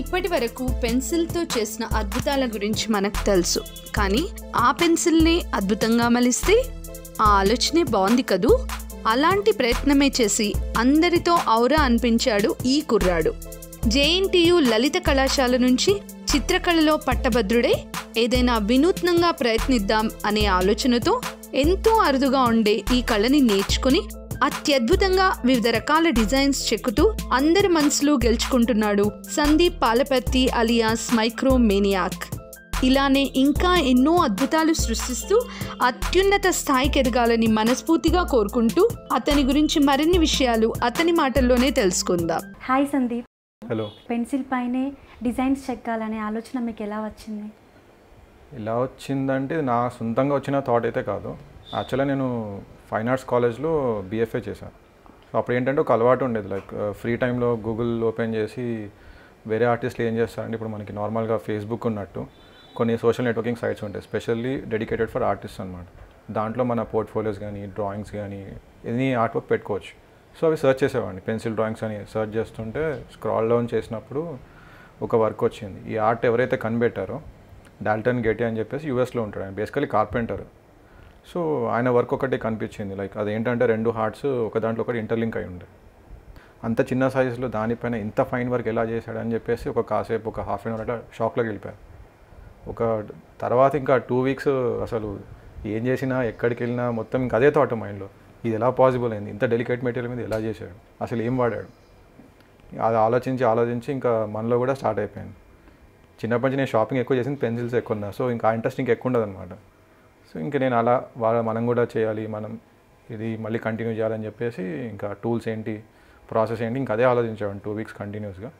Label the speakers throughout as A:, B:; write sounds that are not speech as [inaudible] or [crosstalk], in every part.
A: ఇప్పటి వరకు పెన్సిల్తో చేసిన అద్భుతాల గురించి మనకు తెలుసు కానీ ఆ పెన్సిల్ని అద్భుతంగా మలిస్తే ఆ ఆలోచనే బాగుంది కదూ అలాంటి ప్రయత్నమే చేసి అందరితో ఔరా అనిపించాడు ఈ కుర్రాడు జేఎన్టీయు లలిత కళాశాల నుంచి చిత్రకళలో పట్టభద్రుడే ఏదైనా వినూత్నంగా ప్రయత్నిద్దాం అనే ఆలోచనతో ఎంతో అరుదుగా ఉండే ఈ కళని నేర్చుకుని అత్యద్భుతంగా వివిధ రకాల డిజైన్స్ చెక్కుతూ అందరి మనసులు గెలుచుకుంటున్నాడు సందీప్ పాలపర్తి అలియాస్ మైక్రోమేనియాక్ ఇలానే ఇంకా ఎన్నో అద్భుతాలు సృష్టిస్తూ అత్యున్నత స్థాయికి ఎదగాలని మనస్ఫూర్తిగా కోరుకుంటూ అతని గురించి మరిన్ని విషయాలు అతని మాటల్లోనే తెలుసుకుందాం హాయ్ సందీప్ హలో పెన్సిల్ పైనే డిజైన్స్ చెక్కాలనే ఆలోచన మీకు ఎలా వచ్చింది
B: ఎలా వచ్చిందంటే నా సొంతంగా వచ్చిన థాట్ అయితే కాదు యాక్చువల్గా నేను ఫైన్ ఆర్ట్స్ కాలేజ్లో బీఎఫ్ఏ చేశాను సో అప్పుడు ఏంటంటే ఒక అలవాటు ఉండేది లైక్ ఫ్రీ టైంలో గూగుల్ ఓపెన్ చేసి వేరే ఆర్టిస్ట్లు ఏం చేస్తారంటే ఇప్పుడు మనకి నార్మల్గా ఫేస్బుక్ ఉన్నట్టు కొన్ని సోషల్ నెట్వర్కింగ్ సైట్స్ ఉంటాయి స్పెషల్లీ డెడికేటెడ్ ఫర్ ఆర్టిస్ట్ అనమాట దాంట్లో మన పోర్ట్ఫోలియోస్ కానీ డ్రాయింగ్స్ కానీ ఎనీ ఆర్ట్ వర్క్ పెట్టుకోవచ్చు సో అవి సెర్చ్ చేసేవాడిని పెన్సిల్ డ్రాయింగ్స్ అని సెర్చ్ చేస్తుంటే స్క్రాల్ డౌన్ చేసినప్పుడు ఒక వర్క్ వచ్చింది ఈ ఆర్ట్ ఎవరైతే కనిపెట్టారో డాల్టన్ గేటి అని చెప్పేసి యూఎస్లో ఉంటాడు ఆయన బేసికలీ కార్పెంటర్ సో ఆయన వర్క్ ఒకటి కనిపించింది లైక్ అదేంటంటే రెండు హార్ట్స్ ఒక దాంట్లో ఒకటి ఇంటర్లింక్ అయి ఉండే అంత చిన్న సైజులో దానిపైన ఇంత ఫైన్ వర్క్ ఎలా చేశాడని చెప్పేసి ఒక కాసేపు ఒక హాఫ్ అన్ అవర్ అట్లా షాక్లోకి వెళ్ళిపోయారు ఒక తర్వాత ఇంకా టూ వీక్స్ అసలు ఏం చేసినా ఎక్కడికి వెళ్ళినా మొత్తం ఇంకా అదే థాట్ మైండ్లో ఇది ఎలా పాసిబుల్ అయింది ఇంత డెలికేట్ మెటీరియల్ మీద ఎలా చేశాడు అసలు ఏం వాడాడు అది ఆలోచించి ఆలోచించి ఇంకా మనలో కూడా స్టార్ట్ అయిపోయింది చిన్నప్పటి నుంచి నేను షాపింగ్ ఎక్కువ చేసింది పెన్సిల్స్ ఎక్కువ ఉన్నా సో ఇంకా ఇంట్రెస్ట్ ఇంకా ఎక్కువ ఉండదు అనమాట సో ఇంకా నేను అలా వాళ్ళ మనం కూడా చేయాలి మనం ఇది మళ్ళీ కంటిన్యూ చేయాలని చెప్పేసి ఇంకా టూల్స్ ఏంటి ప్రాసెస్ ఏంటి ఇంకా అదే ఆలోచించాను టూ వీక్స్ కంటిన్యూస్గా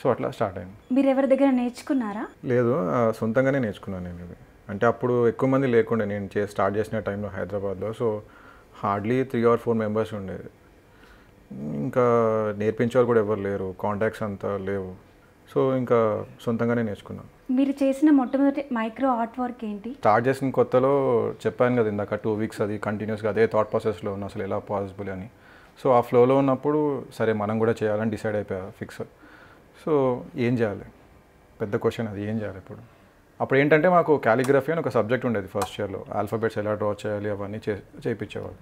B: సో అట్లా స్టార్ట్ అయింది
A: మీరు ఎవరి దగ్గర నేర్చుకున్నారా
B: లేదు సొంతంగానే నేర్చుకున్నాను నేను ఇది అంటే అప్పుడు ఎక్కువ మంది లేకుండే నేను చే స్టార్ట్ చేసిన టైంలో హైదరాబాద్లో so hardly three or four members ఉండేది ఇంకా నేర్పించేవారు కూడా ఎవరు లేరు కాంటాక్ట్స్ అంతా లేవు సో ఇంకా సొంతంగానే నేర్చుకున్నాను
A: మీరు చేసిన మొట్టమొదటి మైక్రో ఆర్ట్ వర్క్ ఏంటి
B: స్టార్ట్ చేసిన కొత్తలో చెప్పాను కదా ఇందాక టూ వీక్స్ అది కంటిన్యూస్గా అదే థాట్ ప్రాసెస్లో ఉన్న అసలు ఎలా పాసిబుల్ అని సో ఆ ఫ్లోలో ఉన్నప్పుడు సరే మనం కూడా చేయాలని డిసైడ్ అయిపోయా ఫిక్స్ సో ఏం చేయాలి పెద్ద క్వశ్చన్ అది ఏం చేయాలి ఇప్పుడు అప్పుడు ఏంటంటే మాకు క్యాలిగ్రఫీ అని ఒక సబ్జెక్ట్ ఉండేది ఫస్ట్ ఇయర్లో ఆల్ఫాబెట్స్ ఎలా డ్రా చేయాలి అవన్నీ చే చేయించేవాళ్ళు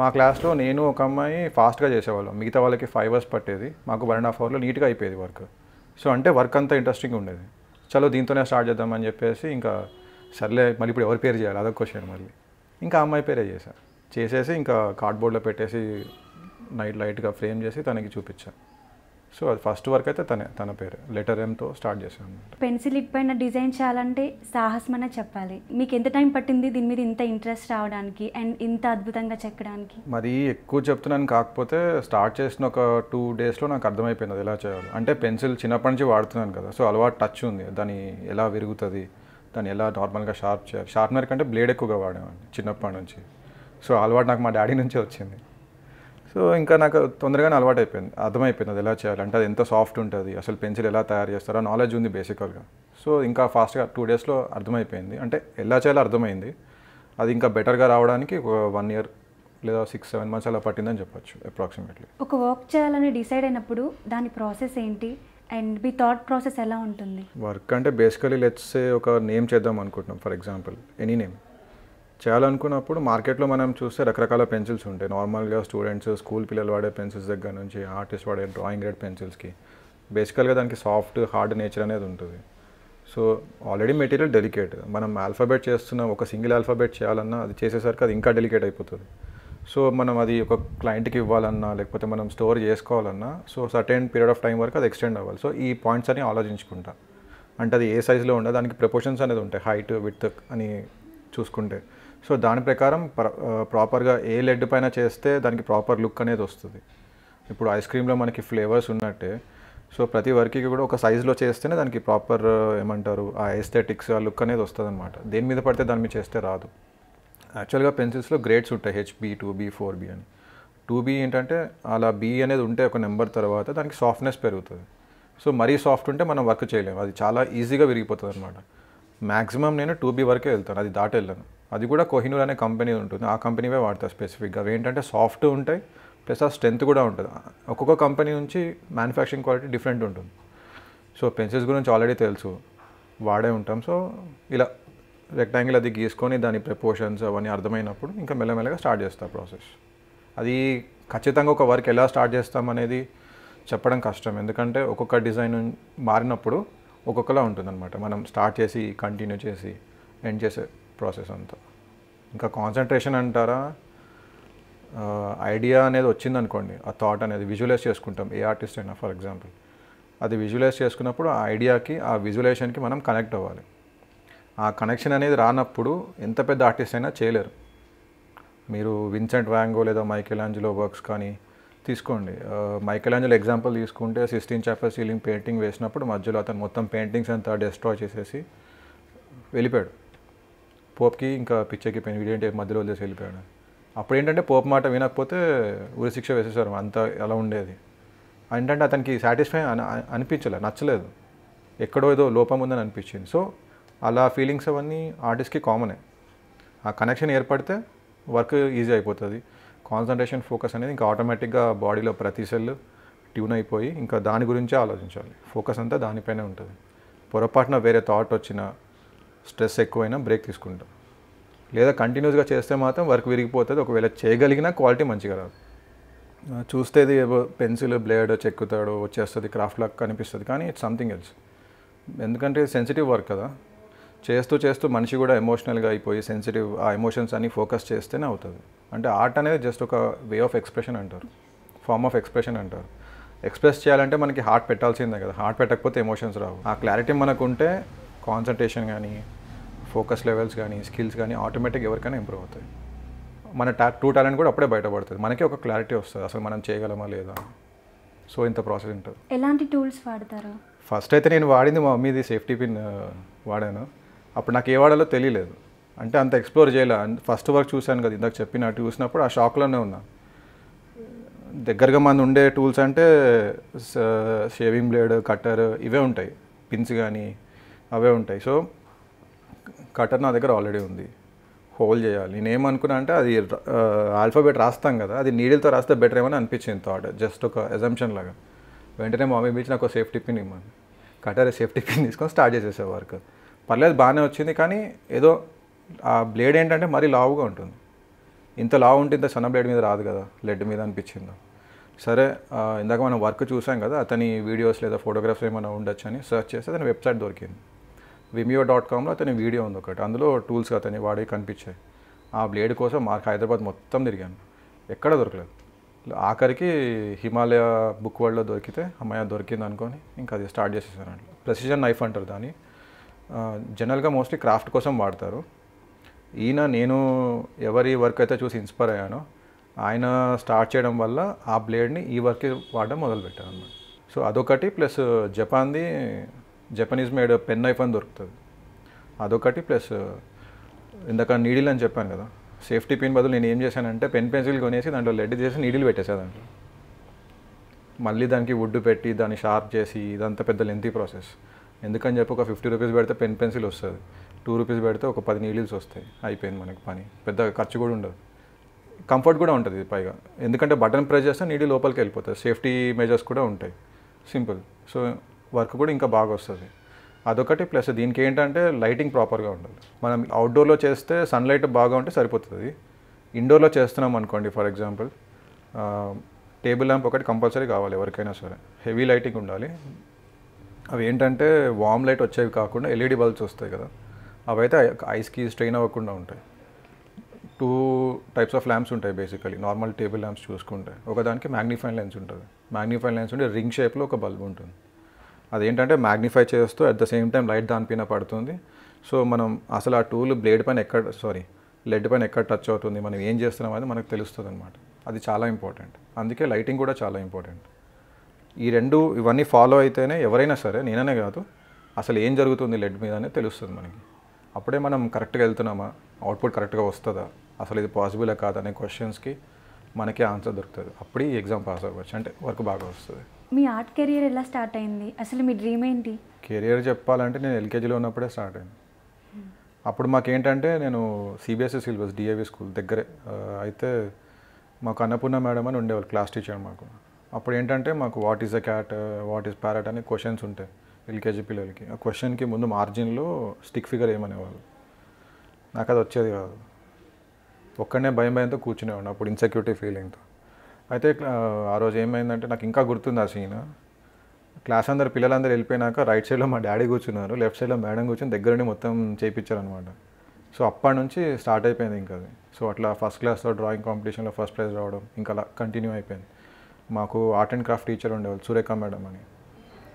B: మా క్లాస్లో నేను ఒక అమ్మాయి ఫాస్ట్గా చేసేవాళ్ళం మిగతా వాళ్ళకి ఫైవ్ అవర్స్ పట్టేది మాకు వన్ అండ్ హాఫ్ అవర్లో నీట్గా అయిపోయేది వర్క్ సో అంటే వర్క్ అంతా ఇంట్రెస్టింగ్గా ఉండేది చలో దీంతోనే స్టార్ట్ చేద్దామని చెప్పేసి ఇంకా సర్లే మళ్ళీ ఇప్పుడు ఎవరి పేరు చేయాలి అదొక క్వశ్చన్ మళ్ళీ ఇంకా అమ్మాయి పేరే చేశాను చేసేసి ఇంకా కార్డ్బోర్డ్లో పెట్టేసి నైట్ లైట్గా ఫ్రేమ్ చేసి తనకి చూపించాను సో అది ఫస్ట్ వర్క్ అయితే తన తన పేరు లెటర్ ఎంతో స్టార్ట్ చేశాను
A: పెన్సిల్ పైన డిజైన్ చేయాలంటే సాహసం అనే చెప్పాలి మీకు ఎంత టైం పట్టింది దీని మీద ఇంత ఇంట్రెస్ట్ రావడానికి అండ్ ఇంత అద్భుతంగా చెక్కడానికి
B: మరీ ఎక్కువ చెప్తున్నాను కాకపోతే స్టార్ట్ చేసిన ఒక టూ డేస్లో నాకు అర్థమైపోయింది అది ఎలా చేయాలి అంటే పెన్సిల్ చిన్నప్పటి నుంచి వాడుతున్నాను కదా సో అలవాటు టచ్ ఉంది దాని ఎలా విరుగుతుంది దాన్ని ఎలా నార్మల్గా షార్ప్ చేయాలి షార్ప్నర్ కంటే బ్లేడ్ ఎక్కువగా వాడేవాడిని చిన్నప్పటి నుంచి సో అలవాటు నాకు మా డాడీ నుంచే వచ్చింది సో ఇంకా నాకు తొందరగానే అలవాటు అయిపోయింది అర్థమైపోయింది అది ఎలా చేయాలి అంటే అది ఎంత సాఫ్ట్ ఉంటుంది అసలు పెన్సిల్ ఎలా తయారు చేస్తారో నాలెడ్జ్ ఉంది బేసికల్గా సో ఇంకా ఫాస్ట్గా టూ డేస్లో అర్థమైపోయింది అంటే ఎలా చేయాలో అర్థమైంది అది ఇంకా బెటర్గా రావడానికి వన్ ఇయర్ లేదా సిక్స్ సెవెన్ మంత్స్ అలా పట్టిందని చెప్పొచ్చు అప్రాక్సిమేట్లీ
A: ఒక వర్క్ చేయాలని డిసైడ్ అయినప్పుడు దాని ప్రాసెస్ ఏంటి అండ్ మీ థాట్ ప్రాసెస్ ఎలా ఉంటుంది
B: వర్క్ అంటే బేసికలీ లెట్స్ ఒక నేమ్ చేద్దాం అనుకుంటున్నాం ఫర్ ఎగ్జాంపుల్ ఎనీ నేమ్ చేయాలనుకున్నప్పుడు మార్కెట్లో మనం చూస్తే రకరకాల పెన్సిల్స్ ఉంటాయి నార్మల్గా స్టూడెంట్స్ స్కూల్ పిల్లలు వాడే పెన్సిల్స్ దగ్గర నుంచి ఆర్టిస్ట్ వాడే డ్రాయింగ్ గ్రేడ్ పెన్సిల్స్కి బేసికల్గా దానికి సాఫ్ట్ హార్డ్ నేచర్ అనేది ఉంటుంది సో ఆల్రెడీ మెటీరియల్ డెలికేట్ మనం ఆల్ఫాబెట్ చేస్తున్నాం ఒక సింగిల్ ఆల్ఫాబెట్ చేయాలన్నా అది చేసేసరికి అది ఇంకా డెలికేట్ అయిపోతుంది సో మనం అది ఒక క్లయింట్కి ఇవ్వాలన్నా లేకపోతే మనం స్టోర్ చేసుకోవాలన్నా so certain period of time వరకు అది ఎక్స్టెండ్ అవ్వాలి సో ఈ పాయింట్స్ అని ఆలోచించుకుంటా అంటే అది ఏ సైజులో ఉండే దానికి ప్రపోర్షన్స్ అనేది ఉంటాయి హైట్ విత్ అని చూసుకుంటే సో దాని ప్రకారం ప్రాపర్గా ఏ లెడ్ పైన చేస్తే దానికి ప్రాపర్ లుక్ అనేది వస్తుంది ఇప్పుడు ఐస్ క్రీమ్లో మనకి ఫ్లేవర్స్ ఉన్నట్టే సో ప్రతి వర్క్కి కూడా ఒక సైజులో చేస్తేనే దానికి ప్రాపర్ ఏమంటారు ఆ ఎస్థెటిక్స్ ఆ లుక్ అనేది వస్తుంది అనమాట దేని మీద పడితే దాని మీద చేస్తే రాదు యాక్చువల్గా పెన్సిల్స్లో గ్రేడ్స్ ఉంటాయి HB two B four B అని టూ బీ ఏంటంటే అలా బీ అనేది ఉంటే ఒక నెంబర్ తర్వాత దానికి సాఫ్ట్నెస్ పెరుగుతుంది సో మరీ సాఫ్ట్ ఉంటే మనం వర్క్ చేయలేము అది చాలా ఈజీగా విరిగిపోతుంది అనమాట మ్యాక్సిమం నేను టూ బీ వరకే వెళ్తాను అది దాటి వెళ్ళాను అది కూడా కోహినూర్ అనే కంపెనీ ఉంటుంది ఆ కంపెనీవే వాడతాను స్పెసిఫిక్గా అవి ఏంటంటే సాఫ్ట్ ఉంటాయి ప్లస్ ఆ స్ట్రెంత్ కూడా ఉంటుంది ఒక్కొక్క కంపెనీ నుంచి మ్యానుఫ్యాక్చరింగ్ క్వాలిటీ డిఫరెంట్ ఉంటుంది సో పెన్సిల్స్ గురించి ఆల్రెడీ తెలుసు వాడే ఉంటాం సో ఇలా రెక్టాంగిల్ అది గీసుకొని దాని ప్రపోర్షన్స్ అవన్నీ అర్థమైనప్పుడు ఇంకా మెల్లమెల్లగా స్టార్ట్ చేస్తా ప్రాసెస్ అది ఖచ్చితంగా ఒక వర్క్ ఎలా స్టార్ట్ చేస్తాం అనేది చెప్పడం కష్టం ఎందుకంటే ఒక్కొక్క డిజైన్ మారినప్పుడు ఒక్కొక్కలా ఉంటుందన్నమాట మనం స్టార్ట్ చేసి కంటిన్యూ చేసి ఎండ్ చేసే ప్రాసెస్ అంతా ఇంకా కాన్సన్ట్రేషన్ అంటారా ఐడియా అనేది వచ్చిందనుకోండి ఆ థాట్ అనేది విజువలైజ్ చేసుకుంటాం ఏ ఆర్టిస్ట్ అయినా ఫర్ ఎగ్జాంపుల్ అది విజువలైజ్ చేసుకున్నప్పుడు ఆ ఐడియాకి ఆ విజువలైజేషన్కి మనం కనెక్ట్ అవ్వాలి ఆ కనెక్షన్ అనేది రానప్పుడు ఎంత పెద్ద ఆర్టిస్ట్ అయినా చేయలేరు మీరు విన్సెంట్ వ్యాంగో లేదా మైకెలాంజిలో వర్క్స్ కానీ తీసుకోండి మైకలాంజల్ ఎగ్జాంపుల్ తీసుకుంటే సిస్టీన్ చాపర్ సీలింగ్ పెయింటింగ్ వేసినప్పుడు మధ్యలో అతను మొత్తం పెయింటింగ్స్ అంతా డిస్ట్రాయ్ చేసేసి వెళ్ళిపోయాడు పోప్కి ఇంకా పిచ్చర్కి పెయిన్ వీడియంటే మధ్యలో వదిలేసి వెళ్ళిపోయాడు అప్పుడు ఏంటంటే పోప్ మాట వినకపోతే ఉరిశిక్ష వేసేసారు అంత ఎలా ఉండేది ఏంటంటే అతనికి సాటిస్ఫై అనిపించలే నచ్చలేదు ఎక్కడో ఏదో లోపం ఉందని అనిపించింది సో అలా ఫీలింగ్స్ అవన్నీ ఆర్టిస్ట్కి కామనే ఆ కనెక్షన్ ఏర్పడితే వర్క్ ఈజీ అయిపోతుంది కాన్సన్ట్రేషన్ ఫోకస్ అనేది ఇంకా ఆటోమేటిక్గా బాడీలో ప్రతి సెల్ ట్యూన్ అయిపోయి ఇంకా దాని గురించే ఆలోచించాలి ఫోకస్ అంతా దానిపైనే ఉంటుంది పొరపాటున వేరే థాట్ వచ్చిన స్ట్రెస్ ఎక్కువైనా బ్రేక్ తీసుకుంటాం లేదా కంటిన్యూస్గా చేస్తే మాత్రం వర్క్ విరిగిపోతుంది ఒకవేళ చేయగలిగినా క్వాలిటీ మంచిగా రాదు చూస్తేది పెన్సిల్ బ్లేడ్ చెక్కుతాడు వచ్చేస్తుంది క్రాఫ్ట్ లాగా కనిపిస్తుంది కానీ ఇట్స్ సంథింగ్ ఎల్స్ ఎందుకంటే సెన్సిటివ్ వర్క్ కదా చేస్తూ చేస్తూ మనిషి కూడా ఎమోషనల్గా అయిపోయి సెన్సిటివ్ ఆ ఎమోషన్స్ అన్ని ఫోకస్ చేస్తేనే అవుతుంది అంటే ఆర్ట్ అనేది జస్ట్ ఒక వే ఆఫ్ ఎక్స్ప్రెషన్ అంటారు ఫార్మ్ ఆఫ్ ఎక్స్ప్రెషన్ అంటారు ఎక్స్ప్రెస్ చేయాలంటే మనకి హార్ట్ పెట్టాల్సిందే కదా హార్ట్ పెట్టకపోతే ఎమోషన్స్ రావు ఆ క్లారిటీ మనకు ఉంటే కాన్సన్ట్రేషన్ కానీ ఫోకస్ లెవెల్స్ కానీ స్కిల్స్ కానీ ఆటోమేటిక్ ఎవరికైనా ఇంప్రూవ్ అవుతాయి మన టా టూ టాలెంట్ కూడా అప్పుడే బయటపడుతుంది మనకి ఒక క్లారిటీ వస్తుంది అసలు మనం చేయగలమా లేదా సో ఇంత ప్రాసెస్ ఉంటుంది
A: ఎలాంటి టూల్స్ వాడతారు
B: ఫస్ట్ అయితే నేను వాడింది మా మమ్మీది సేఫ్టీ పిన్ వాడాను అప్పుడు నాకు ఏ వాడాలో తెలియలేదు అంటే అంత ఎక్స్ప్లోర్ చేయలే ఫస్ట్ వర్క్ చూశాను కదా ఇందాక చెప్పిన చూసినప్పుడు ఆ షాక్లోనే ఉన్నాను దగ్గరగా మన ఉండే టూల్స్ అంటే షేవింగ్ బ్లేడ్ కట్టర్ ఇవే ఉంటాయి పిన్స్ కానీ అవే ఉంటాయి సో కటర్ నా దగ్గర ఆల్రెడీ ఉంది హోల్ చేయాలి నేనేమనుకున్నా అంటే అది ఆల్ఫాబెట్ రాస్తాం కదా అది నీడిల్తో రాస్తే బెటర్ ఏమని అనిపించింది థాట్ జస్ట్ ఒక ఎజంప్షన్ లాగా వెంటనే మామీ బీచ్ నాకు సేఫ్టీ పిన్ ఇమ్మని కటర్ సేఫ్టీ పిన్ తీసుకొని స్టార్ట్ చేసేసే వర్క్ పర్లేదు బాగానే వచ్చింది కానీ ఏదో ఆ బ్లేడ్ ఏంటంటే మరీ లావుగా ఉంటుంది ఇంత లావు ఉంటే ఇంత సన్న బ్లేడ్ మీద రాదు కదా లెడ్ మీద అనిపించిందో సరే ఇందాక మనం వర్క్ చూసాం కదా అతని వీడియోస్ లేదా ఫోటోగ్రాఫ్స్ ఏమైనా ఉండొచ్చు అని సర్చ్ చేస్తే అతని వెబ్సైట్ దొరికింది విమియో డాట్ కామ్లో అతని వీడియో ఉంది ఒకటి అందులో టూల్స్ అతని వాడే కనిపించాయి ఆ బ్లేడ్ కోసం మార్క్ హైదరాబాద్ మొత్తం తిరిగాను ఎక్కడ దొరకలేదు ఆఖరికి హిమాలయ బుక్ వరల్డ్లో దొరికితే అమ్మాయి దొరికింది అనుకొని ఇంకా అది స్టార్ట్ చేసేసాను ప్రెసిజన్ నైఫ్ అంటారు దాన్ని జనరల్గా మోస్ట్లీ క్రాఫ్ట్ కోసం వాడతారు ఈయన నేను ఎవరి వర్క్ అయితే చూసి ఇన్స్పైర్ అయ్యానో ఆయన స్టార్ట్ చేయడం వల్ల ఆ బ్లేడ్ని ఈ వర్క్ వాడడం మొదలుపెట్టాను అనమాట సో అదొకటి ప్లస్ జపాన్ది జపనీస్ మేడ్ పెన్ నైఫ్ అని దొరుకుతుంది అదొకటి ప్లస్ ఇందాక నీడిల్ అని చెప్పాను కదా సేఫ్టీ పిన్ బదులు నేను ఏం చేశానంటే పెన్ పెన్సిల్ కొనేసి దాంట్లో లెడ్ చేసి నీడిల్ పెట్టేసా దాంట్లో మళ్ళీ దానికి వుడ్ పెట్టి దాన్ని షార్ప్ చేసి ఇదంతా పెద్ద లెంతీ ప్రాసెస్ ఎందుకని చెప్పి ఒక ఫిఫ్టీ రూపీస్ పెడితే పెన్ పెన్సిల్ వస్తుంది టూ రూపీస్ పెడితే ఒక పది నీళ్ళు వస్తాయి అయిపోయింది మనకి పని పెద్ద ఖర్చు కూడా ఉండదు కంఫర్ట్ కూడా ఉంటుంది పైగా ఎందుకంటే బటన్ ప్రెస్ చేస్తే నీడి లోపలికి వెళ్ళిపోతుంది సేఫ్టీ మెజర్స్ కూడా ఉంటాయి సింపుల్ సో వర్క్ కూడా ఇంకా బాగా వస్తుంది అదొకటి ప్లస్ దీనికి ఏంటంటే లైటింగ్ ప్రాపర్గా ఉండాలి మనం అవుట్డోర్లో చేస్తే సన్లైట్ బాగా ఉంటే సరిపోతుంది ఇండోర్లో చేస్తున్నాం అనుకోండి ఫర్ ఎగ్జాంపుల్ టేబుల్ ల్యాంప్ ఒకటి కంపల్సరీ కావాలి ఎవరికైనా సరే హెవీ లైటింగ్ ఉండాలి అవి ఏంటంటే వామ్ లైట్ వచ్చేవి కాకుండా ఎల్ఈడి బల్బ్స్ e వస్తాయి కదా అవైతే ఐస్కి స్ట్రెయిన్ అవ్వకుండా ఉంటాయి టూ టైప్స్ ఆఫ్ ల్యాంప్స్ ఉంటాయి బేసికలీ నార్మల్ టేబుల్ ల్యాంప్స్ చూసుకుంటే ఒకదానికి మ్యాగ్నిఫైన్ లెన్స్ ఉంటుంది మ్యాగ్నిఫైన్ లెన్స్ ఉంటే రింగ్ షేప్లో ఒక బల్బ్ ఉంటుంది అదేంటంటే మ్యాగ్నిఫై చేస్తూ at the same time light దానిపైన పడుతుంది సో మనం అసలు ఆ టూల్ బ్లేడ్ పైన ఎక్కడ సారీ లెడ్ పైన ఎక్కడ టచ్ అవుతుంది మనం ఏం చేస్తున్నాం అనేది మనకు తెలుస్తుంది అనమాట అది చాలా ఇంపార్టెంట్ అందుకే లైటింగ్ కూడా చాలా ఇంపార్టెంట్ ఈ రెండు ఇవన్నీ ఫాలో అయితేనే ఎవరైనా సరే నేననే కాదు అసలు ఏం జరుగుతుంది లెడ్ మీద అనేది తెలుస్తుంది మనకి అప్పుడే మనం కరెక్ట్గా వెళ్తున్నామా అవుట్పుట్ కరెక్ట్గా వస్తుందా అసలు ఇది పాసిబుల్ కాదు క్వశ్చన్స్కి మనకి ఆన్సర్ దొరుకుతుంది అప్పుడు ఈ ఎగ్జామ్ పాస్ అవ్వచ్చు అంటే వర్క్ బాగా వస్తుంది
A: మీ ఆర్ట్ కెరియర్ ఎలా స్టార్ట్ అయింది అసలు మీ డ్రీమ్ ఏంటి
B: కెరియర్ చెప్పాలంటే నేను ఎల్కేజీలో ఉన్నప్పుడే స్టార్ట్ అయింది hmm. అప్పుడు మాకేంటంటే నేను సిబిఎస్ఈ సిలబస్ డిఏవి స్కూల్ దగ్గరే అయితే మాకు అన్నపూర్ణ మేడం అని ఉండేవాళ్ళు క్లాస్ టీచర్ మాకు అప్పుడు ఏంటంటే మాకు what is a cat what is parrot అనే క్వశ్చన్స్ ఉంటాయి ఎల్కేజీ పిల్లలకి ఆ క్వశ్చన్కి ముందు మార్జిన్లో స్టిక్ ఫిగర్ ఏమనేవాళ్ళు నాకు అది వచ్చేది కాదు ఒక్కడనే భయం భయంతో కూర్చునేవాడు అప్పుడు ఇన్సెక్యూరిటీ ఫీలింగ్తో అయితే ఆ రోజు ఏమైందంటే నాకు ఇంకా గుర్తుంది ఆ సీన్ క్లాస్ అందరు పిల్లలందరూ వెళ్ళిపోయినాక రైట్ సైడ్లో మా డాడీ కూర్చున్నారు లెఫ్ట్ సైడ్లో మేడం కూర్చొని దగ్గరనే మొత్తం చేయించారనమాట సో అప్పటి నుంచి స్టార్ట్ అయిపోయింది ఇంకా అది సో అట్లా ఫస్ట్ క్లాస్లో డ్రాయింగ్ కాంపిటీషన్లో ఫస్ట్ ప్రైజ్ రావడం ఇంకా అలా కంటిన్యూ అయిపోయింది మాకు ఆర్ట్ అండ్ క్రాఫ్ట్ టీచర్ ఉండేవాళ్ళు సూరేఖ మేడం అని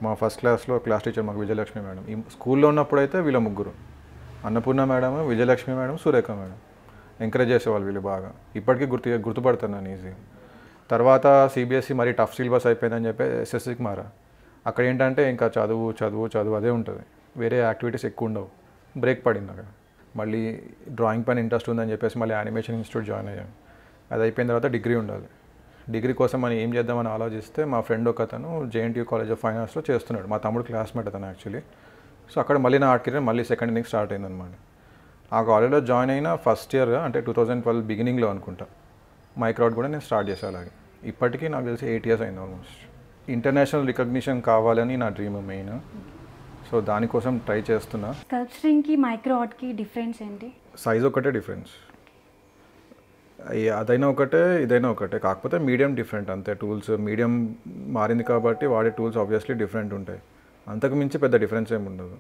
B: మా ఫస్ట్ క్లాస్లో క్లాస్ టీచర్ మాకు విజయలక్ష్మి మేడం ఈ స్కూల్లో అయితే వీళ్ళ ముగ్గురు Annapurna madam Vijayalakshmi madam Surekha madam encourage చేసేవాళ్ళు వీళ్ళు బాగా ఇప్పటికీ గుర్తు గుర్తుపడుతున్నాను ఈజీ తర్వాత సిబిఎస్ఈ మరి టఫ్ సిలబస్ అయిపోయిందని చెప్పి ఎస్ఎస్సికి మారా అక్కడ ఏంటంటే ఇంకా చదువు చదువు చదువు అదే ఉంటుంది వేరే యాక్టివిటీస్ ఎక్కువ ఉండవు బ్రేక్ పడింది అక్కడ మళ్ళీ డ్రాయింగ్ పైన ఇంట్రెస్ట్ ఉందని చెప్పేసి మళ్ళీ యానిమేషన్ ఇన్స్టిట్యూట్ జాయిన్ అయ్యాను అది అయిపోయిన తర్వాత డిగ్రీ ఉండాలి డిగ్రీ కోసం మనం ఏం చేద్దామని ఆలోచిస్తే మా ఫ్రెండ్ ఒక అతను జేఎన్టీయూ కాలేజ్ ఆఫ్ ఫైనాన్స్లో చేస్తున్నాడు మా తమ్ముడు క్లాస్మేట్ అతను యాక్చువల్లీ సో అక్కడ మళ్ళీ నా ఆర్ట్ కెరియర్ మళ్ళీ సెకండ్ ఇయర్ స్టార్ట్ అయిందనమాట ఆ కాలేజ్లో జాయిన్ అయిన ఫస్ట్ ఇయర్ అంటే టూ థౌజండ్ ట్వెల్వ్ బిగినింగ్లో అనుకుంటా మైక్రోడ్ కూడా నేను స్టార్ట్ చేసా అలాగే ఇప్పటికీ నాకు తెలిసి ఎయిట్ ఇయర్స్ అయింది ఆల్మోస్ట్ ఇంటర్నేషనల్ రికగ్నిషన్ కావాలని నా డ్రీమ్ మెయిన్ సో దానికోసం ట్రై చేస్తున్నా
A: స్కల్ప్చరింగ్కి మైక్రో ఆర్ట్కి డిఫరెన్స్ ఏంటి
B: సైజ్ ఒకటే డిఫరెన్స్ అదైనా ఒకటే ఇదైనా ఒకటే కాకపోతే మీడియం డిఫరెంట్ అంతే టూల్స్ మీడియం మారింది కాబట్టి వాడే టూల్స్ ఆబ్వియస్లీ డిఫరెంట్ ఉంటాయి అంతకు మించి పెద్ద డిఫరెన్స్ ఏమి ఉండదు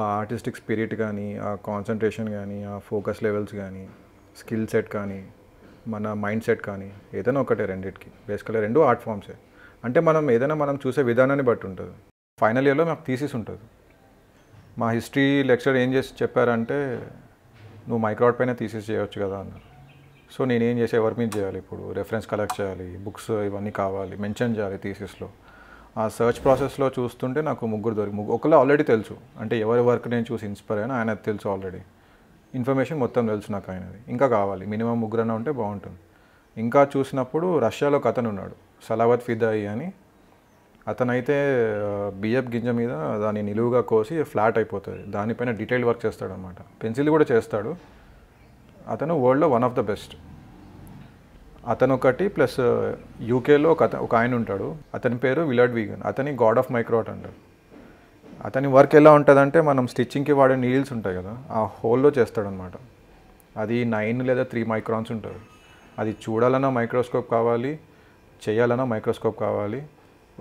B: ఆ ఆర్టిస్టిక్ స్పిరిట్ కానీ ఆ కాన్సన్ట్రేషన్ కానీ ఆ ఫోకస్ లెవెల్స్ కానీ స్కిల్ సెట్ కానీ మన మైండ్ సెట్ కానీ ఏదైనా ఒకటే రెండింటికి బేసికల్గా రెండు ఆర్ట్ ఫామ్సే అంటే మనం ఏదైనా మనం చూసే విధానాన్ని బట్టి ఉంటుంది ఫైనల్ ఇయర్లో మాకు థీసిస్ ఉంటుంది మా హిస్టరీ లెక్చర్ ఏం చేసి చెప్పారంటే నువ్వు మైక్రాడ్ పైన థీసిస్ చేయవచ్చు కదా అన్నారు సో నేను ఏం చేసే వర్క్ మీద చేయాలి ఇప్పుడు రెఫరెన్స్ కలెక్ట్ చేయాలి బుక్స్ ఇవన్నీ కావాలి మెన్షన్ చేయాలి థీసిస్లో ఆ సర్చ్ ప్రాసెస్లో చూస్తుంటే నాకు ముగ్గురు దొరికి ముగ్గురు ఒకళ్ళు ఆల్రెడీ తెలుసు అంటే ఎవరి వర్క్ నేను చూసి ఇన్స్పైర్ అయినా ఆయన తెలుసు ఆల్రెడీ ఇన్ఫర్మేషన్ మొత్తం తెలుసు నాకు ఆయనది ఇంకా కావాలి మినిమం ముగ్గురన్నా ఉంటే బాగుంటుంది ఇంకా చూసినప్పుడు రష్యాలో ఒక అతను ఉన్నాడు సలావత్ ఫిదాయి అని అతనైతే బియ్యపు గింజ మీద దాన్ని నిలువుగా కోసి ఫ్లాట్ అయిపోతుంది దానిపైన డీటెయిల్ వర్క్ అనమాట పెన్సిల్ కూడా చేస్తాడు అతను వరల్డ్లో వన్ ఆఫ్ ద బెస్ట్ అతను ఒకటి ప్లస్ యూకేలో ఒక ఒక ఆయన ఉంటాడు అతని పేరు విలాడ్ వీగన్ అతని గాడ్ ఆఫ్ మైక్రోట్ అంటారు అతని వర్క్ ఎలా ఉంటుందంటే మనం స్టిచ్చింగ్కి వాడే నీడిల్స్ ఉంటాయి కదా ఆ హోల్లో చేస్తాడనమాట అది నైన్ లేదా త్రీ మైక్రాన్స్ ఉంటుంది అది చూడాలన్నా మైక్రోస్కోప్ కావాలి చేయాలన్నా మైక్రోస్కోప్ కావాలి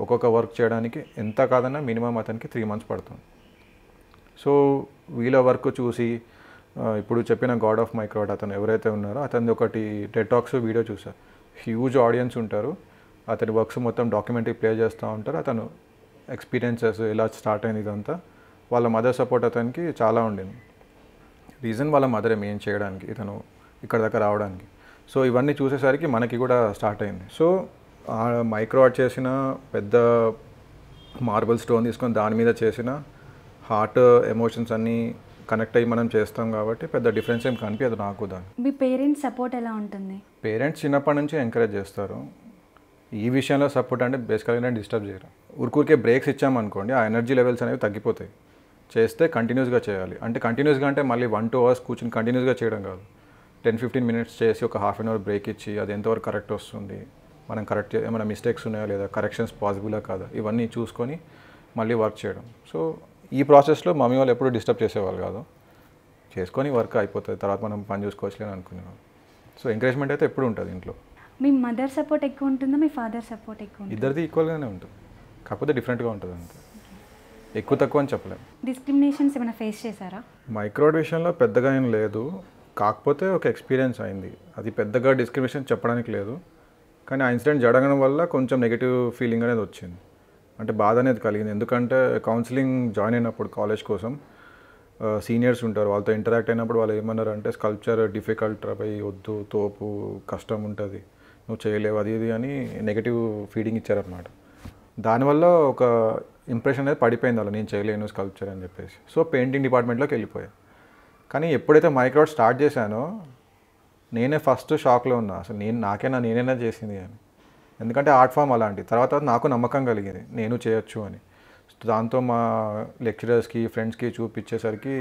B: ఒక్కొక్క వర్క్ చేయడానికి ఎంత కాదన్నా మినిమం అతనికి త్రీ మంత్స్ పడుతుంది సో వీళ్ళ వర్క్ చూసి ఇప్పుడు చెప్పిన గాడ్ ఆఫ్ మైక్రోడ్ అతను ఎవరైతే ఉన్నారో అతనిది ఒకటి టెటాక్స్ వీడియో చూసారు హ్యూజ్ ఆడియన్స్ ఉంటారు అతని వర్క్స్ మొత్తం డాక్యుమెంటరీ ప్లే చేస్తూ ఉంటారు అతను ఎక్స్పీరియన్సెస్ ఎలా స్టార్ట్ అయింది ఇదంతా వాళ్ళ మదర్ సపోర్ట్ అతనికి చాలా ఉండింది రీజన్ వాళ్ళ మదర్ ఏం చేయడానికి ఇతను ఇక్కడ దాకా రావడానికి సో ఇవన్నీ చూసేసరికి మనకి కూడా స్టార్ట్ అయింది సో మైక్రో ఆర్ట్ చేసిన పెద్ద మార్బుల్ స్టోన్ తీసుకొని దాని మీద చేసిన హార్ట్ ఎమోషన్స్ అన్నీ కనెక్ట్ అయ్యి మనం చేస్తాం కాబట్టి పెద్ద డిఫరెన్స్ ఏం కనిపించదు నాకు దాన్ని
A: మీ పేరెంట్స్ సపోర్ట్ ఎలా ఉంటుంది
B: పేరెంట్స్ చిన్నప్పటి నుంచి ఎంకరేజ్ చేస్తారు ఈ విషయంలో సపోర్ట్ అంటే బేసికల్గా నేను డిస్టర్బ్ చేయరు ఊరికూరికే బ్రేక్స్ ఇచ్చామనుకోండి ఆ ఎనర్జీ లెవెల్స్ అనేవి తగ్గిపోతాయి చేస్తే కంటిన్యూస్గా చేయాలి అంటే కంటిన్యూస్గా అంటే మళ్ళీ వన్ టూ అవర్స్ కూర్చుని కంటిన్యూస్గా చేయడం కాదు టెన్ ఫిఫ్టీన్ మినిట్స్ చేసి ఒక హాఫ్ అన్ అవర్ బ్రేక్ ఇచ్చి అది ఎంతవరకు కరెక్ట్ వస్తుంది మనం కరెక్ట్ ఏమైనా మిస్టేక్స్ ఉన్నాయా లేదా కరెక్షన్స్ పాసిబులా కాదా ఇవన్నీ చూసుకొని మళ్ళీ వర్క్ చేయడం సో ఈ ప్రాసెస్లో మమ్మీ వాళ్ళు ఎప్పుడు డిస్టర్బ్ చేసేవాళ్ళు కాదు చేసుకొని వర్క్ అయిపోతుంది తర్వాత మనం పని చూసుకోవచ్చులే అనుకునేవాళ్ళు సో ఎంకరేజ్మెంట్ అయితే ఎప్పుడు ఉంటుంది ఇంట్లో
A: మీ మదర్ సపోర్ట్ ఎక్కువ ఉంటుందా మీ ఫాదర్ సపోర్ట్ ఎక్కువ ఇద్దరిది
B: ఈక్వల్గానే ఉంటుంది కాకపోతే డిఫరెంట్గా ఉంటుంది అంతే ఎక్కువ తక్కువ అని చెప్పలేము
A: డిస్క్రిమినేషన్స్ ఏమైనా ఫేస్ చేశారా
B: మైక్రోడ్ విషయంలో పెద్దగా ఏం లేదు కాకపోతే ఒక ఎక్స్పీరియన్స్ అయింది అది పెద్దగా డిస్క్రిమినేషన్ చెప్పడానికి లేదు కానీ ఆ ఇన్సిడెంట్ జరగడం వల్ల కొంచెం నెగిటివ్ ఫీలింగ్ అనేది వచ్చింది అంటే బాధ అనేది కలిగింది ఎందుకంటే కౌన్సిలింగ్ జాయిన్ అయినప్పుడు కాలేజ్ కోసం సీనియర్స్ ఉంటారు వాళ్ళతో ఇంటరాక్ట్ అయినప్పుడు వాళ్ళు ఏమన్నారు అంటే స్కల్ప్చర్ డిఫికల్ట్ పై వద్దు తోపు కష్టం ఉంటుంది నువ్వు చేయలేవు అది ఇది అని నెగిటివ్ ఫీడింగ్ ఇచ్చారనమాట దానివల్ల ఒక ఇంప్రెషన్ అనేది పడిపోయింది అలా నేను చేయలేను స్కల్ప్చర్ అని చెప్పేసి సో పెయింటింగ్ డిపార్ట్మెంట్లోకి వెళ్ళిపోయా కానీ ఎప్పుడైతే మైక్రోట్ స్టార్ట్ చేశానో నేనే ఫస్ట్ షాక్లో ఉన్నా అసలు నేను నాకైనా నేనైనా చేసింది అని ఎందుకంటే ఆర్ట్ ఫామ్ అలాంటి తర్వాత నాకు నమ్మకం కలిగింది నేను చేయొచ్చు అని దాంతో మా లెక్చరర్స్కి ఫ్రెండ్స్కి చూపించేసరికి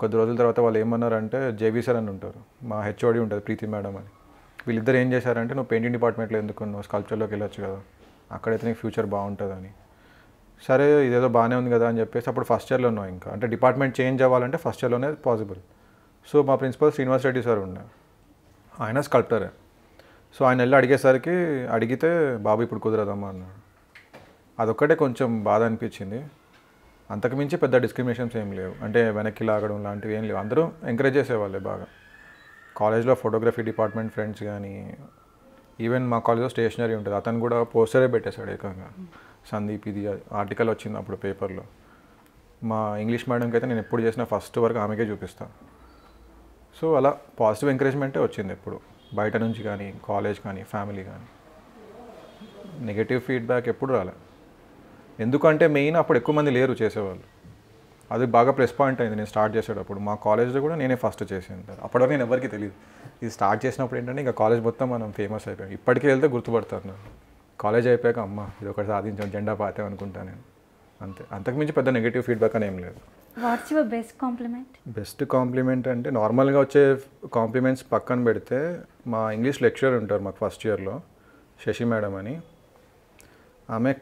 B: కొద్ది రోజుల తర్వాత వాళ్ళు ఏమన్నారంటే జేబీ సార్ అని ఉంటారు మా హెచ్ఓడి ఉంటుంది ప్రీతి మేడం అని వీళ్ళిద్దరు ఏం చేశారంటే నువ్వు పెయింటింగ్ డిపార్ట్మెంట్లో ఎందుకు నువ్వు స్కల్ప్చర్లోకి వెళ్ళొచ్చు కదా అక్కడైతే నీకు ఫ్యూచర్ బాగుంటుందని సరే ఇదేదో బాగానే ఉంది కదా అని చెప్పేసి అప్పుడు ఫస్ట్ ఇయర్లో ఉన్నావు ఇంకా అంటే డిపార్ట్మెంట్ చేంజ్ అవ్వాలంటే ఫస్ట్ ఇయర్లోనే పాసిబుల్ సో మా ప్రిన్సిపల్ శ్రీనివాస్ రెడ్డి సార్ ఉన్నారు ఆయన స్కల్ప్టరే సో ఆయన వెళ్ళి అడిగేసరికి అడిగితే బాబు ఇప్పుడు కుదరదమ్మా అన్నాడు అదొక్కటే కొంచెం బాధ అనిపించింది అంతకుమించి పెద్ద డిస్క్రిమినేషన్స్ ఏం లేవు అంటే వెనక్కి లాగడం లాంటివి ఏం లేవు అందరూ ఎంకరేజ్ చేసేవాళ్ళే బాగా కాలేజ్లో ఫోటోగ్రఫీ డిపార్ట్మెంట్ ఫ్రెండ్స్ కానీ ఈవెన్ మా కాలేజ్లో స్టేషనరీ ఉంటుంది అతను కూడా పోస్టరే పెట్టేశాడు ఏకంగా సందీప్ ఇది ఆర్టికల్ వచ్చింది అప్పుడు పేపర్లో మా ఇంగ్లీష్ మీడియంకి అయితే నేను ఎప్పుడు చేసిన ఫస్ట్ వరకు ఆమెకే చూపిస్తాను సో అలా పాజిటివ్ ఎంకరేజ్మెంటే వచ్చింది ఎప్పుడు బయట నుంచి కానీ కాలేజ్ కానీ ఫ్యామిలీ కానీ నెగటివ్ ఫీడ్బ్యాక్ ఎప్పుడు రాలే ఎందుకంటే మెయిన్ అప్పుడు ఎక్కువ మంది లేరు చేసేవాళ్ళు అది బాగా ప్లస్ పాయింట్ అయింది నేను స్టార్ట్ చేసేటప్పుడు మా కాలేజ్లో కూడా నేనే ఫస్ట్ చేసాను అప్పటివరకు నేను ఎవరికి తెలియదు ఇది స్టార్ట్ చేసినప్పుడు ఏంటంటే ఇంకా కాలేజ్ మొత్తం మనం ఫేమస్ అయిపోయాం ఇప్పటికీ వెళ్తే గుర్తుపడతారు నన్ను కాలేజ్ అయిపోయాక అమ్మ ఇది ఒకటి సాధించాం జెండా పాతాం అనుకుంటా నేను అంతే అంతకుమించి పెద్ద నెగిటివ్ ఫీడ్బ్యాక్ అని ఏం లేదు
A: what's your best compliment
B: best compliment అంటే నార్మల్గా వచ్చే కాంప్లిమెంట్స్ పక్కన పెడితే మా ఇంగ్లీష్ లెక్చరర్ ఉంటారు మాకు ఫస్ట్ ఇయర్లో శశి మేడం అని ఆమె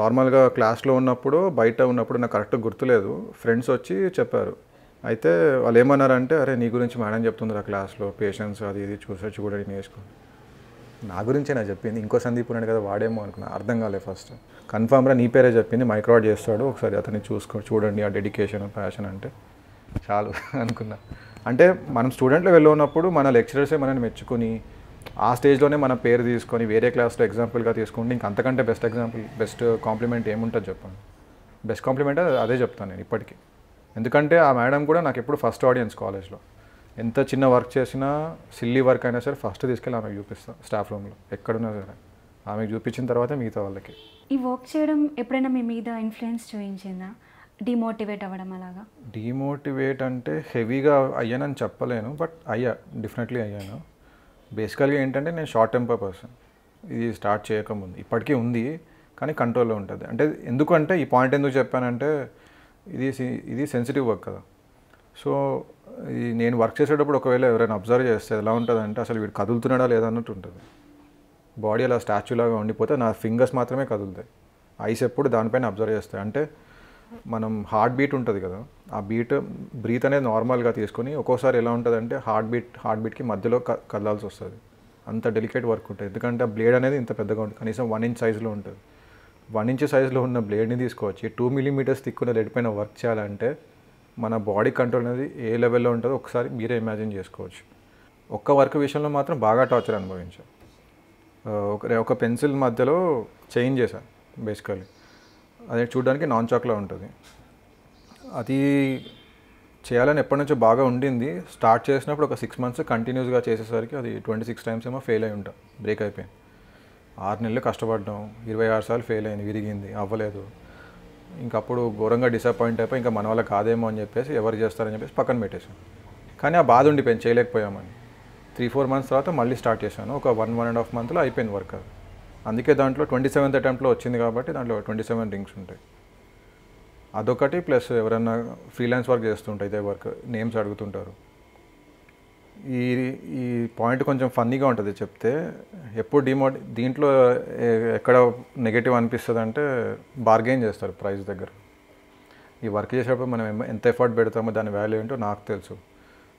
B: నార్మల్గా క్లాస్లో ఉన్నప్పుడు బయట ఉన్నప్పుడు నాకు కరెక్ట్గా గుర్తులేదు ఫ్రెండ్స్ వచ్చి చెప్పారు అయితే వాళ్ళు ఏమన్నారంటే అరే నీ గురించి మేడం చెప్తుంది ఆ క్లాస్లో పేషెన్స్ అది ఇది చూసొచ్చి కూడా నేను వేసుకోండి నా గురించేనా చెప్పింది ఇంకో సందీప్ ఉన్నాడు కదా వాడేమో అనుకున్నా అర్థం కాలే ఫస్ట్ కన్ఫామ్గా నీ పేరే చెప్పింది మైక్రాడ్ చేస్తాడు ఒకసారి అతన్ని చూసుకో చూడండి ఆ డెడికేషన్ ప్యాషన్ అంటే చాలు [laughs] అనుకున్నా అంటే మనం స్టూడెంట్లో వెళ్ళున్నప్పుడు మన లెక్చరర్సే మనల్ని మెచ్చుకొని ఆ స్టేజ్లోనే మన పేరు తీసుకొని వేరే క్లాస్లో ఎగ్జాంపుల్గా తీసుకుంటే ఇంక అంతకంటే బెస్ట్ ఎగ్జాంపుల్ బెస్ట్ కాంప్లిమెంట్ ఏముంటుంది చెప్పండి బెస్ట్ కాంప్లిమెంట్ అదే చెప్తాను నేను ఇప్పటికీ ఎందుకంటే ఆ మేడం కూడా నాకు ఎప్పుడు ఫస్ట్ ఆడియన్స్ కాలేజ్లో ఎంత చిన్న వర్క్ చేసినా సిల్లీ వర్క్ అయినా సరే ఫస్ట్ తీసుకెళ్ళి ఆమెకు చూపిస్తాను స్టాఫ్ రూమ్లో ఎక్కడున్నా సరే ఆమెకు చూపించిన తర్వాత మిగతా వాళ్ళకి
A: ఈ వర్క్ చేయడం ఎప్పుడైనా మీ మీద ఇన్ఫ్లుయెన్స్ చూపించిందా డిమోటివేట్ అవ్వడం అలాగా
B: డిమోటివేట్ అంటే హెవీగా అయ్యానని చెప్పలేను బట్ అయ్యా డెఫినెట్లీ అయ్యాను బేసికల్గా ఏంటంటే నేను షార్ట్ టెంపర్ పర్సన్ ఇది స్టార్ట్ చేయకముందు ఇప్పటికీ ఉంది కానీ కంట్రోల్లో ఉంటుంది అంటే ఎందుకంటే ఈ పాయింట్ ఎందుకు చెప్పానంటే ఇది ఇది సెన్సిటివ్ వర్క్ కదా సో ఈ నేను వర్క్ చేసేటప్పుడు ఒకవేళ ఎవరైనా అబ్జర్వ్ చేస్తే ఎలా ఉంటుందంటే అసలు వీడు కదులుతున్నాడా లేదా అన్నట్టు ఉంటుంది బాడీ అలా స్టాచ్యూలాగా ఉండిపోతే నా ఫింగర్స్ మాత్రమే కదులుతాయి ఐస్ ఎప్పుడు దానిపైన అబ్జర్వ్ చేస్తాయి అంటే మనం హార్ట్ బీట్ ఉంటుంది కదా ఆ బీట్ బ్రీత్ అనేది నార్మల్గా తీసుకొని ఒక్కోసారి ఎలా ఉంటుంది అంటే హార్ట్ బీట్ హార్ట్ బీట్కి మధ్యలో కదలాల్సి వస్తుంది అంత డెలికేట్ వర్క్ ఉంటుంది ఎందుకంటే ఆ బ్లేడ్ అనేది ఇంత పెద్దగా ఉంటుంది కనీసం వన్ ఇంచ్ సైజులో ఉంటుంది వన్ ఇంచ్ సైజులో ఉన్న బ్లేడ్ని తీసుకోవచ్చు టూ మిలీమీటర్స్ తిక్కున్న లెడ్ పైన వర్క్ చేయాలంటే మన బాడీ కంట్రోల్ అనేది ఏ లెవెల్లో ఉంటుందో ఒకసారి మీరే ఇమాజిన్ చేసుకోవచ్చు ఒక్క వర్క్ విషయంలో మాత్రం బాగా టార్చర్ అనుభవించాం ఒక ఒక పెన్సిల్ మధ్యలో చేంజ్ చేశాను బేసికలీ అది చూడడానికి నాన్ చాక్లో ఉంటుంది అది చేయాలని ఎప్పటి నుంచో బాగా ఉండింది స్టార్ట్ చేసినప్పుడు ఒక సిక్స్ మంత్స్ కంటిన్యూస్గా చేసేసరికి అది ట్వంటీ సిక్స్ టైమ్స్ ఏమో ఫెయిల్ అయి ఉంటాం బ్రేక్ అయిపోయింది ఆరు నెలలు కష్టపడ్డాం ఇరవై ఆరు సార్లు ఫెయిల్ అయింది విరిగింది అవ్వలేదు ఇంక అప్పుడు ఘోరంగా డిసప్పాయింట్ అయిపోయి ఇంకా మన వల్ల కాదేమో అని చెప్పేసి ఎవరు చేస్తారని చెప్పేసి పక్కన పెట్టేశాను కానీ ఆ బాధ ఉండిపోయింది చేయలేకపోయామని త్రీ ఫోర్ మంత్స్ తర్వాత మళ్ళీ స్టార్ట్ చేశాను ఒక వన్ వన్ అండ్ హాఫ్ మంత్లో అయిపోయింది వర్క్ అది అందుకే దాంట్లో ట్వంటీ సెవెంత్ అటెంప్ట్లో వచ్చింది కాబట్టి దాంట్లో ట్వంటీ సెవెన్ రింగ్స్ ఉంటాయి అదొకటి ప్లస్ ఎవరైనా ఫ్రీలాన్స్ వర్క్ చేస్తుంటాయి ఇదే వర్క్ నేమ్స్ అడుగుతుంటారు ఈ ఈ పాయింట్ కొంచెం ఫన్నీగా ఉంటుంది చెప్తే ఎప్పుడు డిమోట్ దీంట్లో ఎక్కడ నెగటివ్ అనిపిస్తుంది అంటే బార్గెయిన్ చేస్తారు ప్రైస్ దగ్గర ఈ వర్క్ చేసేటప్పుడు మనం ఎంత ఎఫర్ట్ పెడతామో దాని వాల్యూ ఏంటో నాకు తెలుసు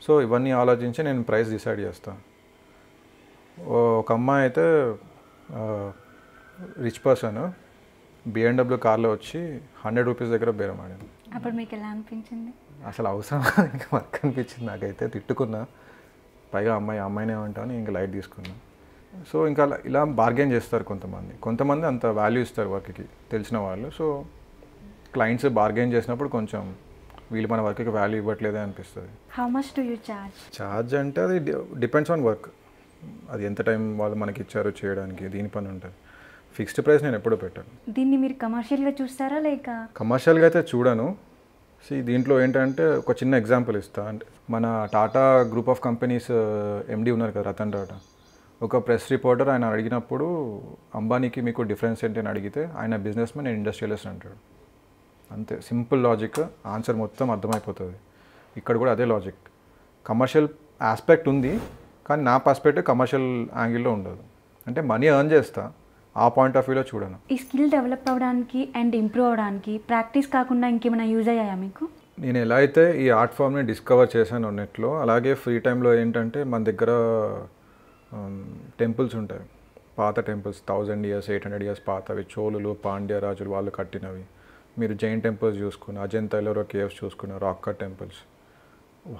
B: సో ఇవన్నీ ఆలోచించి నేను ప్రైస్ డిసైడ్ చేస్తాను ఒక అమ్మాయి అయితే రిచ్ పర్సన్ బిఎండబ్ల్యూ కార్లో వచ్చి హండ్రెడ్ రూపీస్ దగ్గర బేరం ఆడింది
A: అప్పుడు మీకు ఎలా అనిపించింది
B: అసలు అవసరం [laughs] వర్క్ అనిపించింది నాకైతే తిట్టుకున్నా పైగా అమ్మాయి అమ్మాయినే ఉంటాను ఇంకా లైట్ తీసుకున్నాను సో ఇంకా ఇలా బార్గెన్ చేస్తారు కొంతమంది కొంతమంది అంత వాల్యూ ఇస్తారు వర్క్కి తెలిసిన వాళ్ళు సో క్లయింట్స్ బార్గెన్ చేసినప్పుడు కొంచెం వీళ్ళు మన వర్క్కి వాల్యూ ఇవ్వట్లేదే అనిపిస్తుంది
A: how much do you charge
B: charge అంటే అది డిపెండ్స్ ఆన్ వర్క్ అది ఎంత టైం వాళ్ళు మనకి ఇచ్చారు చేయడానికి దీని పని ఉంటుంది ఫిక్స్డ్ ప్రైస్ నేను ఎప్పుడూ పెట్టాను
A: దీన్ని మీరు కమర్షియల్గా చూస్తారా లేక
B: కమర్షియల్గా అయితే చూడను సో దీంట్లో ఏంటంటే ఒక చిన్న ఎగ్జాంపుల్ ఇస్తా అంటే మన Tata group of companies MD ఉన్నారు కదా రతన్ టాటా ఒక ప్రెస్ రిపోర్టర్ ఆయన అడిగినప్పుడు అంబానీకి మీకు డిఫరెన్స్ ఏంటి అని అడిగితే ఆయన బిజినెస్ మ్యాన్ నేను ఇండస్ట్రియలిస్ట్ అంటాడు అంతే సింపుల్ లాజిక్ ఆన్సర్ మొత్తం అర్థమైపోతుంది ఇక్కడ కూడా అదే లాజిక్ కమర్షియల్ ఆస్పెక్ట్ ఉంది కానీ నా పర్స్పెక్టివ్ కమర్షియల్ యాంగిల్లో ఉండదు అంటే మనీ ఎర్న్ చేస్తా ఆ పాయింట్ ఆఫ్ వ్యూలో చూడను
A: ఈ స్కిల్ డెవలప్ అవ్వడానికి అండ్ ఇంప్రూవ్ అవడానికి ప్రాక్టీస్ కాకుండా ఇంకేమైనా యూజ్ అయ్యాయా మీకు
B: నేను ఎలా అయితే ఈ ఆర్ట్ ఫామ్ని డిస్కవర్ చేశాను నెట్లో అలాగే ఫ్రీ టైంలో ఏంటంటే మన దగ్గర టెంపుల్స్ ఉంటాయి పాత temples thousand years eight hundred years పాతవి చోళులు పాండ్య రాజులు వాళ్ళు కట్టినవి మీరు జైన్ టెంపుల్స్ చూసుకున్న అజంతా కేవ్స్ చూసుకున్న రాక్కర్ temples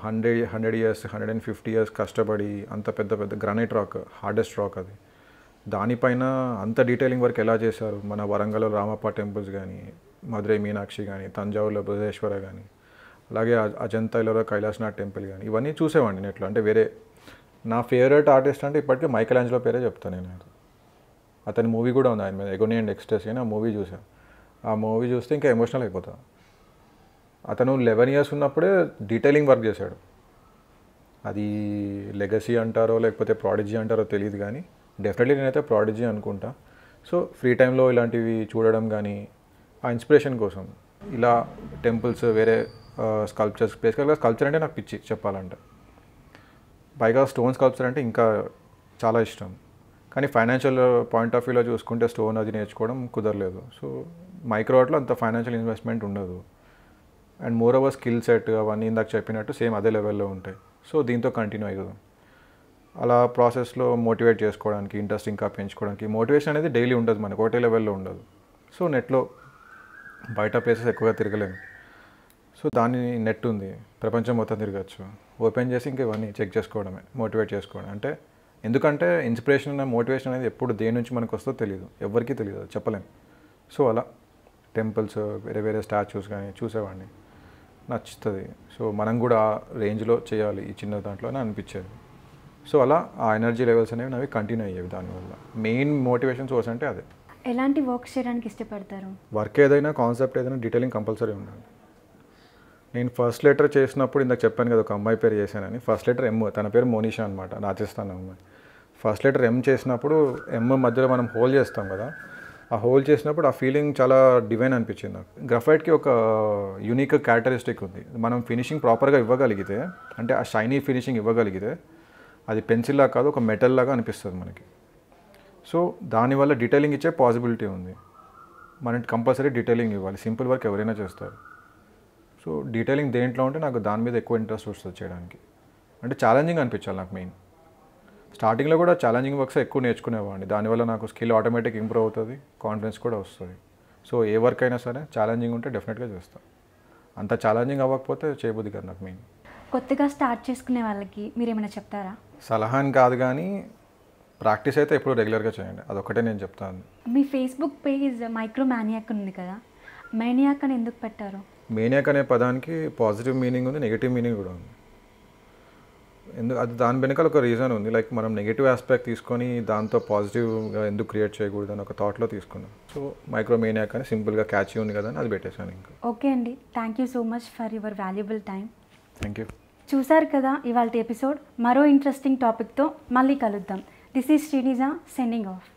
B: hundred hundred years hundred and fifty years కష్టపడి అంత పెద్ద పెద్ద గ్రానైట్ రాక్ హార్డెస్ట్ రాక్ అది దానిపైన అంత డీటెయిలింగ్ వరకు ఎలా చేశారు మన వరంగల్లో రామప్ప టెంపుల్స్ కానీ మధురై మీనాక్షి కానీ తంజావూరులో బుధేశ్వర కానీ అలాగే అజంతాలో కైలాసనాథ్ టెంపుల్ కానీ ఇవన్నీ చూసేవాడిని ఎట్లా అంటే వేరే నా ఫేవరెట్ ఆర్టిస్ట్ అంటే ఇప్పటికీ మైకల్ యాంజలో పేరే చెప్తాను నేను అతని మూవీ కూడా ఉంది ఆయన మీద ఎగోని అండ్ ఎక్స్ట్రెస్ కానీ ఆ మూవీ చూసాను ఆ మూవీ చూస్తే ఇంకా ఎమోషనల్ అయిపోతా అతను లెవెన్ ఇయర్స్ ఉన్నప్పుడే డీటెయిలింగ్ వర్క్ చేశాడు అది లెగసీ అంటారో లేకపోతే ప్రాడిజీ అంటారో తెలియదు కానీ డెఫినెట్లీ నేనైతే ప్రాడిజీ అనుకుంటా సో ఫ్రీ టైంలో ఇలాంటివి చూడడం కానీ ఆ ఇన్స్పిరేషన్ కోసం ఇలా టెంపుల్స్ వేరే స్కల్ప్చర్స్ బేసికల్గా స్కల్ప్చర్ అంటే నాకు పిచ్చి చెప్పాలంటే పైగా స్టోన్ స్కల్ప్చర్ అంటే ఇంకా చాలా ఇష్టం కానీ ఫైనాన్షియల్ పాయింట్ ఆఫ్ వ్యూలో చూసుకుంటే స్టోన్ అది నేర్చుకోవడం కుదరలేదు సో మైక్రో ఆర్ట్లో అంత ఫైనాన్షియల్ ఇన్వెస్ట్మెంట్ ఉండదు and moreover skill set అవన్నీ ఇందాక చెప్పినట్టు సేమ్ అదే లెవెల్లో ఉంటాయి సో దీంతో కంటిన్యూ అయ్యదు అలా ప్రాసెస్లో మోటివేట్ చేసుకోవడానికి ఇంట్రెస్ట్ ఇంకా పెంచుకోవడానికి మోటివేషన్ అనేది డైలీ ఉండదు మనకు ఒకటే లెవెల్లో ఉండదు సో నెట్లో బయట ప్లేసెస్ ఎక్కువగా తిరగలేము సో దాన్ని నెట్ ఉంది ప్రపంచం మొత్తం తిరగచ్చు ఓపెన్ చేసి ఇంకా ఇవన్నీ చెక్ చేసుకోవడమే మోటివేట్ చేసుకోవడం అంటే ఎందుకంటే ఇన్స్పిరేషన్ మోటివేషన్ అనేది ఎప్పుడు దేని నుంచి మనకు వస్తుందో తెలియదు ఎవరికీ తెలియదు చెప్పలేము సో అలా టెంపుల్స్ వేరే వేరే స్టాచ్యూస్ కానీ చూసేవాడిని నచ్చుతుంది సో మనం కూడా ఆ రేంజ్లో చేయాలి ఈ చిన్న దాంట్లో అని అనిపించేది సో అలా ఆ ఎనర్జీ లెవెల్స్ అనేవి అవి కంటిన్యూ అయ్యేవి దానివల్ల మెయిన్ మోటివేషన్ సోర్స్ అంటే అదే
A: ఎలాంటి వర్క్ చేయడానికి ఇష్టపడతారు
B: వర్క్ ఏదైనా కాన్సెప్ట్ ఏదైనా డీటెయిలింగ్ కంపల్సరీ ఉండాలి నేను ఫస్ట్ లెటర్ చేసినప్పుడు ఇందాక చెప్పాను కదా ఒక అమ్మాయి పేరు చేశానని ఫస్ట్ లెటర్ ఎమ్ తన పేరు మోనిషా అనమాట రాజస్థాన్ అమ్మాయి ఫస్ట్ లెటర్ ఎమ్ చేసినప్పుడు ఎమ్ మధ్యలో మనం హోల్ చేస్తాం కదా ఆ హోల్ చేసినప్పుడు ఆ ఫీలింగ్ చాలా డివైన్ అనిపించింది నాకు గ్రఫైట్కి ఒక యూనిక్ క్యారెక్టరిస్టిక్ ఉంది మనం ఫినిషింగ్ ప్రాపర్గా ఇవ్వగలిగితే అంటే ఆ షైనీ ఫినిషింగ్ ఇవ్వగలిగితే అది పెన్సిల్లా కాదు ఒక మెటల్ లాగా అనిపిస్తుంది మనకి సో దానివల్ల డీటెయిలింగ్ ఇచ్చే పాసిబిలిటీ ఉంది మన కంపల్సరీ డీటెయిలింగ్ ఇవ్వాలి సింపుల్ వర్క్ ఎవరైనా చేస్తారు సో డీటెయిలింగ్ దేంట్లో ఉంటే నాకు దాని మీద ఎక్కువ ఇంట్రెస్ట్ వస్తుంది చేయడానికి అంటే ఛాలెంజింగ్ అనిపించాలి నాకు మెయిన్ స్టార్టింగ్లో కూడా ఛాలెంజింగ్ వర్క్స్ ఎక్కువ నేర్చుకునేవాడిని దానివల్ల నాకు స్కిల్ ఆటోమేటిక్ ఇంప్రూవ్ అవుతుంది కాన్ఫిడెన్స్ కూడా వస్తుంది సో ఏ వర్క్ అయినా సరే ఛాలెంజింగ్ ఉంటే డెఫినెట్గా చేస్తాను అంత ఛాలెంజింగ్ అవ్వకపోతే చేయబుద్ది కదా నాకు మెయిన్
A: కొత్తగా స్టార్ట్ చేసుకునే వాళ్ళకి మీరు ఏమైనా చెప్తారా
B: సలహా అని కాదు కానీ ప్రాక్టీస్ అయితే ఎప్పుడు రెగ్యులర్గా చేయండి అదొక్కటే నేను చెప్తాను
A: మీ ఫేస్బుక్ పేజ్ మైక్రో మేనియాక్ ఉంది కదా మేనియాక్ అని ఎందుకు పెట్టారు
B: మేనియాక్ అనే పదానికి పాజిటివ్ మీనింగ్ ఉంది నెగిటివ్ మీనింగ్ కూడా ఉంది ఎందుకు అది దాని వెనకాల ఒక రీజన్ ఉంది లైక్ మనం నెగిటివ్ ఆస్పెక్ట్ తీసుకొని దాంతో పాజిటివ్గా ఎందుకు క్రియేట్ చేయకూడదు అని ఒక థాట్లో తీసుకున్నాం సో మైక్రో మేనియాక్ అని సింపుల్గా క్యాచ్ ఉంది కదా అని అది పెట్టేశాను ఇంకా
A: ఓకే అండి thank you so much for your valuable time thank you చూశారు కదా ఇవాళ ఎపిసోడ్ మరో ఇంట్రెస్టింగ్ టాపిక్తో మళ్ళీ కలుద్దాం this is Srinija signing of